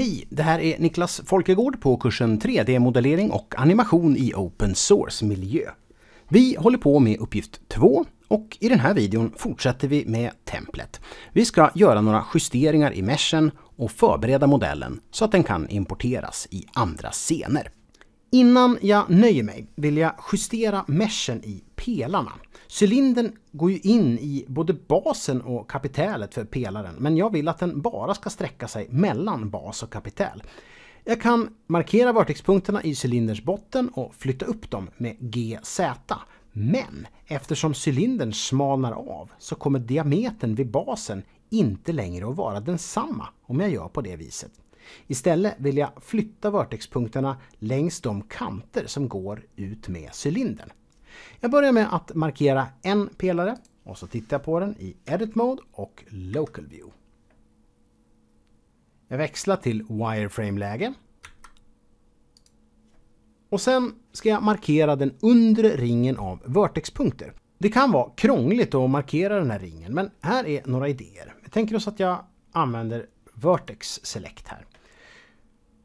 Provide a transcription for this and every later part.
Hej! Det här är Niklas Folkegård på kursen 3D-modellering och animation i open source-miljö. Vi håller på med uppgift 2 och i den här videon fortsätter vi med templet. Vi ska göra några justeringar i meshen och förbereda modellen så att den kan importeras i andra scener. Innan jag nöjer mig vill jag justera meshen i pelarna. Cylindern går ju in i både basen och kapitälet för pelaren men jag vill att den bara ska sträcka sig mellan bas och kapitäl. Jag kan markera vertexpunkterna i cylinderns botten och flytta upp dem med GZ. Men eftersom cylindern smalnar av så kommer diametern vid basen inte längre att vara densamma om jag gör på det viset. Istället vill jag flytta vertexpunkterna längs de kanter som går ut med cylindern. Jag börjar med att markera en pelare och så tittar jag på den i Edit Mode och Local View. Jag växlar till Wireframe-läge. Och sen ska jag markera den undre ringen av vertexpunkter. Det kan vara krångligt att markera den här ringen, men här är några idéer. Jag tänker oss att jag använder Vertex Select här.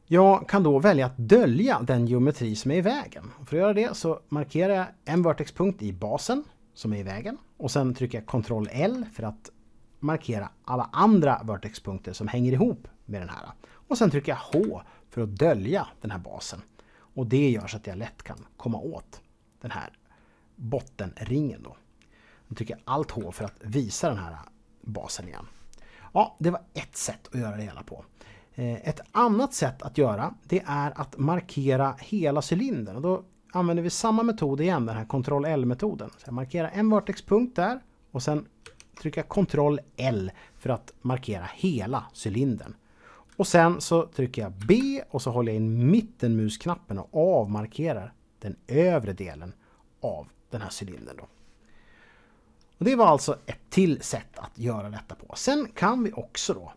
Jag kan då välja att dölja den geometri som är i vägen. För att göra det så markerar jag en vertexpunkt i basen som är i vägen och sen trycker jag Ctrl L för att markera alla andra vertexpunkter som hänger ihop med den här. Och sen trycker jag H för att dölja den här basen. Och det gör så att jag lätt kan komma åt den här bottenringen då. Nu trycker jag Alt H för att visa den här basen igen. Ja, det var ett sätt att göra det hela på. Eh, ett annat sätt att göra det är att markera hela cylindern. då använder vi samma metod igen, den här Ctrl-L-metoden. Så jag markerar en vertexpunkt där och sen trycker jag Ctrl-L för att markera hela cylindern. Och sen så trycker jag B och så håller jag in mittenmusknappen och avmarkerar den övre delen av den här cylindern. Då. Och Det var alltså ett till sätt att göra detta på. Sen kan vi också då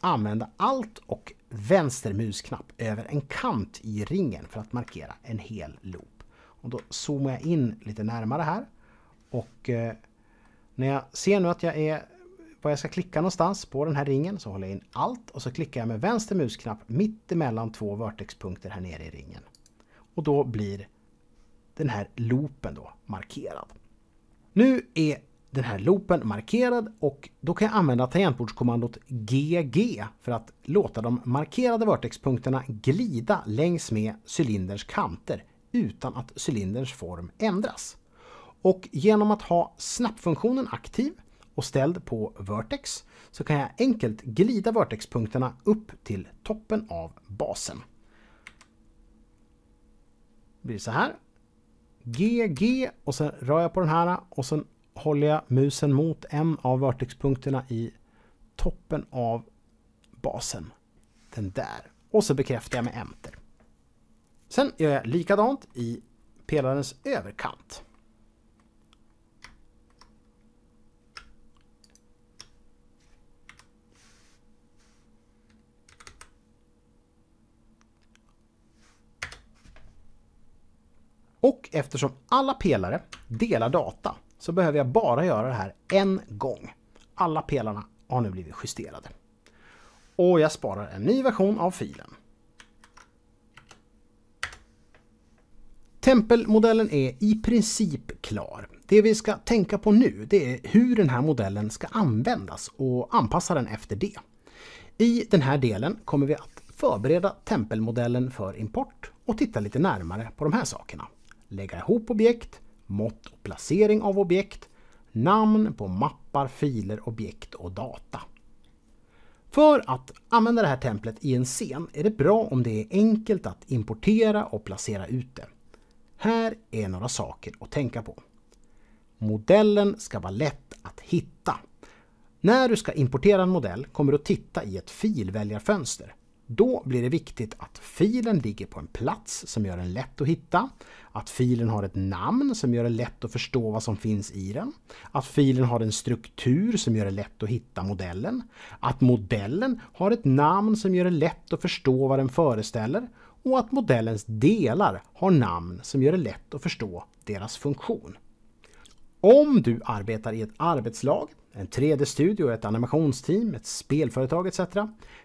använda alt och vänstermusknapp över en kant i ringen för att markera en hel loop. Och då zoomar jag in lite närmare här. Och eh, när jag ser nu att jag är var jag ska klicka någonstans på den här ringen så håller jag in alt och så klickar jag med vänster musknapp mitt emellan två vertexpunkter här nere i ringen. Och då blir den här loopen då markerad. Nu är den här loopen markerad och då kan jag använda tangentbordskommandot GG för att låta de markerade vertexpunkterna glida längs med cylinderns kanter utan att cylinderns form ändras. Och genom att ha snappfunktionen aktiv och ställd på vertex så kan jag enkelt glida vertexpunkterna upp till toppen av basen. Det blir så här GG och sen rör jag på den här och sen håller jag musen mot en av vertexpunkterna i toppen av basen. Den där. Och så bekräftar jag med enter. Sen gör jag likadant i pelarens överkant. eftersom alla pelare delar data så behöver jag bara göra det här en gång. Alla pelarna har nu blivit justerade. Och jag sparar en ny version av filen. Tempelmodellen är i princip klar. Det vi ska tänka på nu det är hur den här modellen ska användas och anpassa den efter det. I den här delen kommer vi att förbereda tempelmodellen för import och titta lite närmare på de här sakerna lägga ihop objekt, mått och placering av objekt, namn på mappar, filer, objekt och data. För att använda det här templet i en scen är det bra om det är enkelt att importera och placera ut det. Här är några saker att tänka på. Modellen ska vara lätt att hitta. När du ska importera en modell kommer du att titta i ett filväljarfönster. Då blir det viktigt att filen ligger på en plats som gör den lätt att hitta, att filen har ett namn som gör det lätt att förstå vad som finns i den, att filen har en struktur som gör det lätt att hitta modellen, att modellen har ett namn som gör det lätt att förstå vad den föreställer och att modellens delar har namn som gör det lätt att förstå deras funktion. Om du arbetar i ett arbetslag en 3D-studio, ett animationsteam, ett spelföretag etc.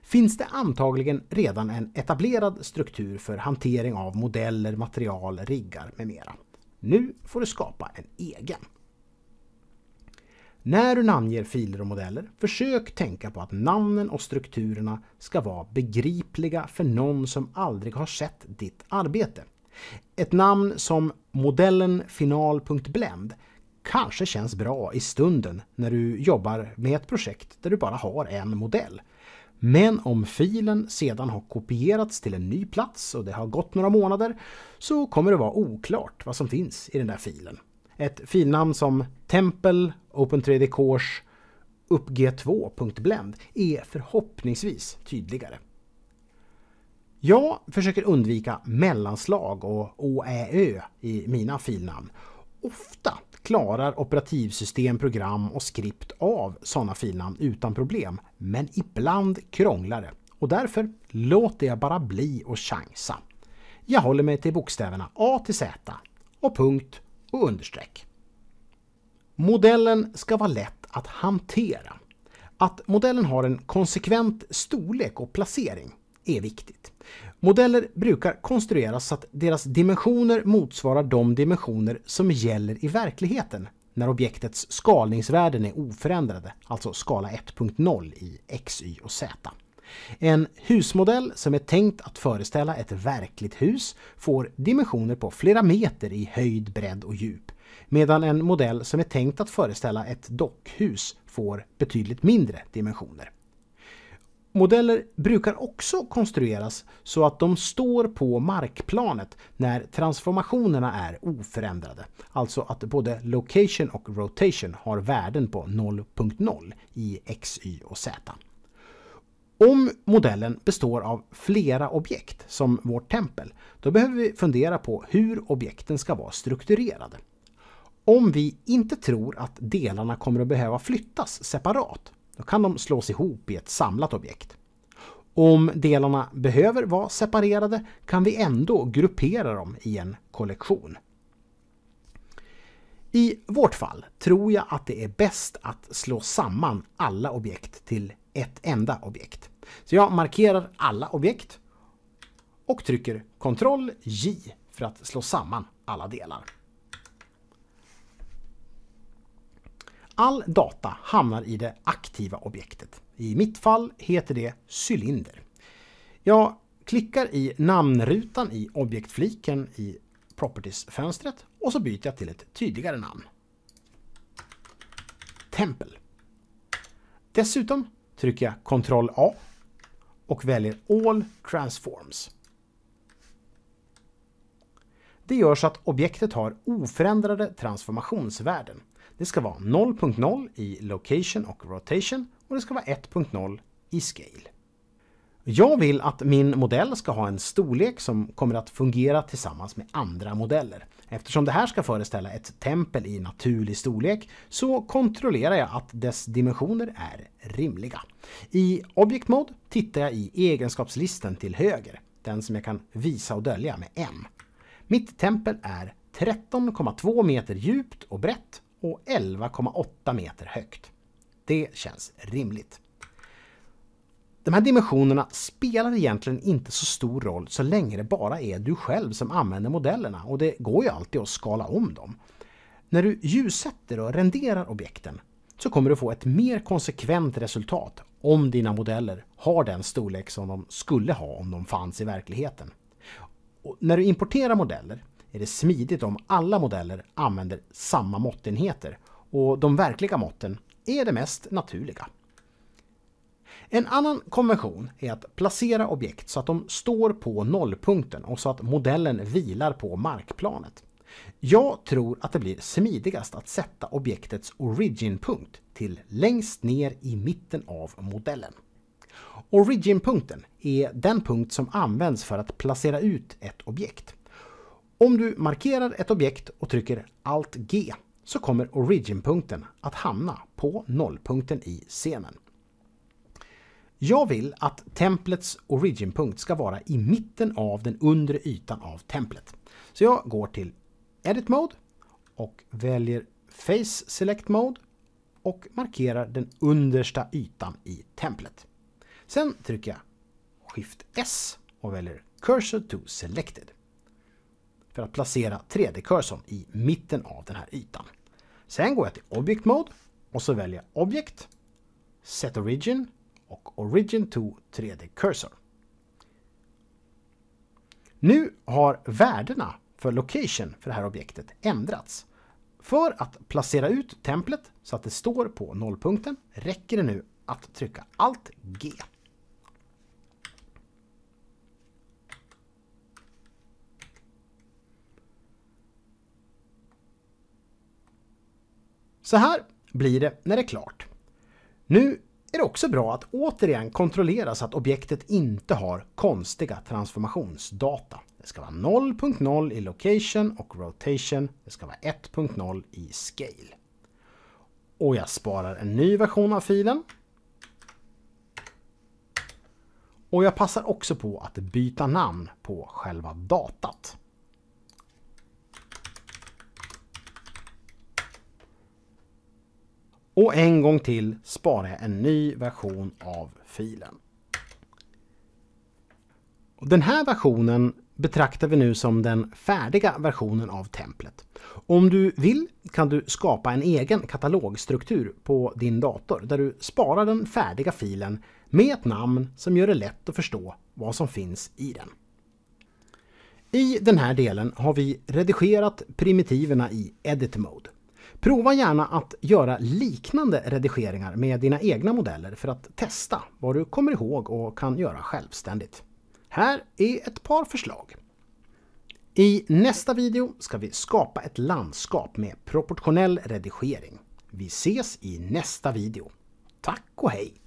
finns det antagligen redan en etablerad struktur för hantering av modeller, material, riggar med mera. Nu får du skapa en egen. När du namnger filer och modeller, försök tänka på att namnen och strukturerna ska vara begripliga för någon som aldrig har sett ditt arbete. Ett namn som modellen final.blend kanske känns bra i stunden när du jobbar med ett projekt där du bara har en modell. Men om filen sedan har kopierats till en ny plats och det har gått några månader så kommer det vara oklart vad som finns i den där filen. Ett filnamn som Tempel, Open3D Course, uppg2.blend är förhoppningsvis tydligare. Jag försöker undvika mellanslag och å, i mina filnamn. Ofta klarar operativsystem, program och skript av sådana filnamn utan problem. Men ibland krånglar det. Och därför låter jag bara bli och chansa. Jag håller mig till bokstäverna A till Z och punkt och understreck. Modellen ska vara lätt att hantera. Att modellen har en konsekvent storlek och placering är viktigt. Modeller brukar konstrueras så att deras dimensioner motsvarar de dimensioner som gäller i verkligheten när objektets skalningsvärden är oförändrade, alltså skala 1.0 i x, y och z. En husmodell som är tänkt att föreställa ett verkligt hus får dimensioner på flera meter i höjd, bredd och djup. Medan en modell som är tänkt att föreställa ett dockhus får betydligt mindre dimensioner. Modeller brukar också konstrueras så att de står på markplanet när transformationerna är oförändrade. Alltså att både location och rotation har värden på 0.0 i x, y och z. Om modellen består av flera objekt, som vårt tempel, då behöver vi fundera på hur objekten ska vara strukturerade. Om vi inte tror att delarna kommer att behöva flyttas separat då kan de slås ihop i ett samlat objekt. Om delarna behöver vara separerade kan vi ändå gruppera dem i en kollektion. I vårt fall tror jag att det är bäst att slå samman alla objekt till ett enda objekt. Så jag markerar alla objekt och trycker Ctrl J för att slå samman alla delar. all data hamnar i det aktiva objektet. I mitt fall heter det cylinder. Jag klickar i namnrutan i objektfliken i Properties-fönstret och så byter jag till ett tydligare namn. Tempel. Dessutom trycker jag Ctrl A och väljer All Transforms. Det gör så att objektet har oförändrade transformationsvärden. Det ska vara 0.0 i location och rotation och det ska vara 1.0 i scale. Jag vill att min modell ska ha en storlek som kommer att fungera tillsammans med andra modeller. Eftersom det här ska föreställa ett tempel i naturlig storlek så kontrollerar jag att dess dimensioner är rimliga. I Object Mode tittar jag i egenskapslisten till höger, den som jag kan visa och dölja med M. Mitt tempel är 13,2 meter djupt och brett och 11,8 meter högt. Det känns rimligt. De här dimensionerna spelar egentligen inte så stor roll så länge det bara är du själv som använder modellerna och det går ju alltid att skala om dem. När du ljussätter och renderar objekten så kommer du få ett mer konsekvent resultat om dina modeller har den storlek som de skulle ha om de fanns i verkligheten. Och när du importerar modeller är det smidigt om alla modeller använder samma måttenheter och de verkliga måtten är det mest naturliga. En annan konvention är att placera objekt så att de står på nollpunkten och så att modellen vilar på markplanet. Jag tror att det blir smidigast att sätta objektets originpunkt till längst ner i mitten av modellen. Originpunkten är den punkt som används för att placera ut ett objekt. Om du markerar ett objekt och trycker Alt G så kommer origin-punkten att hamna på nollpunkten i scenen. Jag vill att templets origin-punkt ska vara i mitten av den undre ytan av templet. Så jag går till Edit Mode och väljer Face Select Mode och markerar den understa ytan i templet. Sen trycker jag Shift S och väljer Cursor to Selected för att placera 3D-kursorn i mitten av den här ytan. Sen går jag till Object Mode och så väljer jag Object, Set Origin och Origin to 3D Cursor. Nu har värdena för location för det här objektet ändrats. För att placera ut templet så att det står på nollpunkten räcker det nu att trycka Alt G. Så här blir det när det är klart. Nu är det också bra att återigen kontrollera så att objektet inte har konstiga transformationsdata. Det ska vara 0.0 i location och rotation. Det ska vara 1.0 i scale. Och jag sparar en ny version av filen. Och jag passar också på att byta namn på själva datat. Och en gång till sparar jag en ny version av filen. den här versionen betraktar vi nu som den färdiga versionen av templet. Om du vill kan du skapa en egen katalogstruktur på din dator där du sparar den färdiga filen med ett namn som gör det lätt att förstå vad som finns i den. I den här delen har vi redigerat primitiverna i Edit Mode. Prova gärna att göra liknande redigeringar med dina egna modeller för att testa vad du kommer ihåg och kan göra självständigt. Här är ett par förslag. I nästa video ska vi skapa ett landskap med proportionell redigering. Vi ses i nästa video. Tack och hej!